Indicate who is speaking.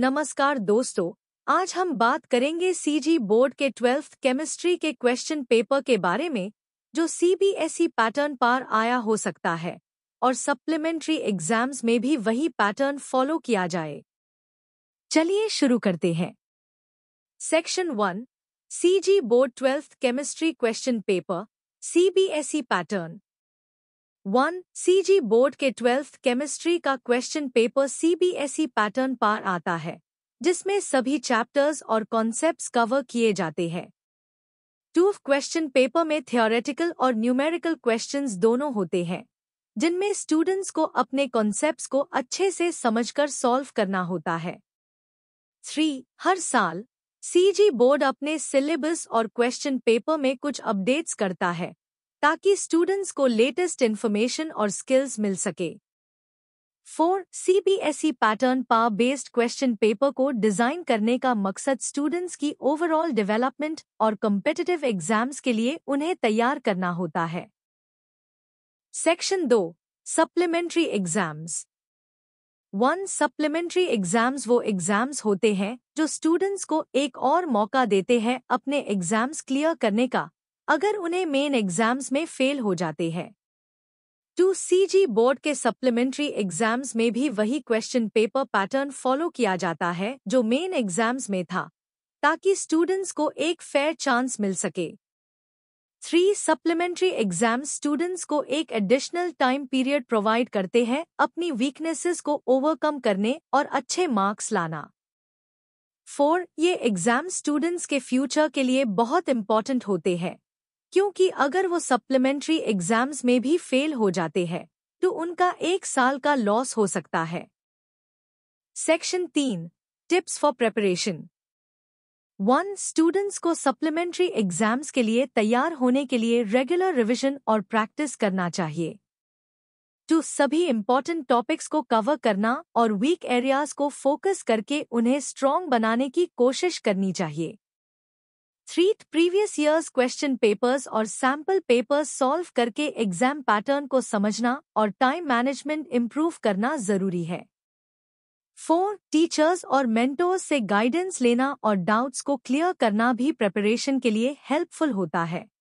Speaker 1: नमस्कार दोस्तों आज हम बात करेंगे सीजी बोर्ड के ट्वेल्थ केमिस्ट्री के क्वेश्चन पेपर के बारे में जो सीबीएसई पैटर्न पर आया हो सकता है और सप्लीमेंट्री एग्जाम्स में भी वही पैटर्न फॉलो किया जाए चलिए शुरू करते हैं section one CG board twelfth chemistry question paper CBSE pattern one CG board के ट्वेल्थ केमिस्ट्री का question paper CBSE e pattern पार आता है जिसमें सभी चैप्टर्स और कॉन्सेप्ट्स कवर किए जाते हैं टू क्वेश्चन पेपर में थियोरेटिकल और न्यूमेरिकल क्वेश्चंस दोनों होते हैं जिनमें स्टूडेंट्स को अपने कॉन्सेप्ट्स को अच्छे से समझकर सॉल्व करना होता है थ्री हर साल सीजी बोर्ड अपने सिलेबस और क्वेश्चन पेपर में कुछ अपडेट्स करता है ताकि स्टूडेंट्स को लेटेस्ट इन्फॉर्मेशन और स्किल्स मिल सके फोर सीबीएसई पैटर्न पा बेस्ड क्वेश्चन पेपर को डिजाइन करने का मकसद स्टूडेंट्स की ओवरऑल डेवलपमेंट और कम्पिटिटिव एग्जाम्स के लिए उन्हें तैयार करना होता है सेक्शन दो supplementary exams one supplementary exams वो एग्जाम्स होते हैं जो स्टूडेंट्स को एक और मौका देते हैं अपने एग्जाम्स क्लियर करने का अगर उन्हें मेन एग्जाम्स में फेल हो जाते हैं टू सीजी बोर्ड के सप्लीमेंट्री एग्जाम्स में भी वही क्वेश्चन पेपर पैटर्न फॉलो किया जाता है जो मेन एग्जाम्स में था ताकि स्टूडेंट्स को एक फेयर चांस मिल सके थ्री सप्लीमेंट्री एग्जाम स्टूडेंट्स को एक एडिशनल टाइम पीरियड प्रोवाइड करते हैं अपनी वीकनेसेस को ओवरकम करने और अच्छे मार्क्स लाना फोर ये एग्जाम स्टूडेंट्स के फ्यूचर के लिए बहुत इंपॉर्टेंट होते हैं क्योंकि अगर वो सप्लीमेंट्री एग्जाम्स में भी फेल हो जाते हैं तो उनका एक साल का लॉस हो सकता है सेक्शन तीन tips for preparation one students को सप्लीमेंट्री एग्जाम्स के लिए तैयार होने के लिए रेगुलर रिवीजन और प्रैक्टिस करना चाहिए टू सभी इम्पॉर्टेंट टॉपिक्स को कवर करना और वीक एरियाज को फोकस करके उन्हें स्ट्रॉन्ग बनाने की कोशिश करनी चाहिए three previous years question papers और सैम्पल पेपर्स सॉल्व करके एग्जाम पैटर्न को समझना और टाइम मैनेजमेंट इम्प्रूव करना जरूरी है फोर टीचर्स और मेंटोर्स से गाइडेंस लेना और डाउट्स को क्लियर करना भी प्रिपरेशन के लिए हेल्पफुल होता है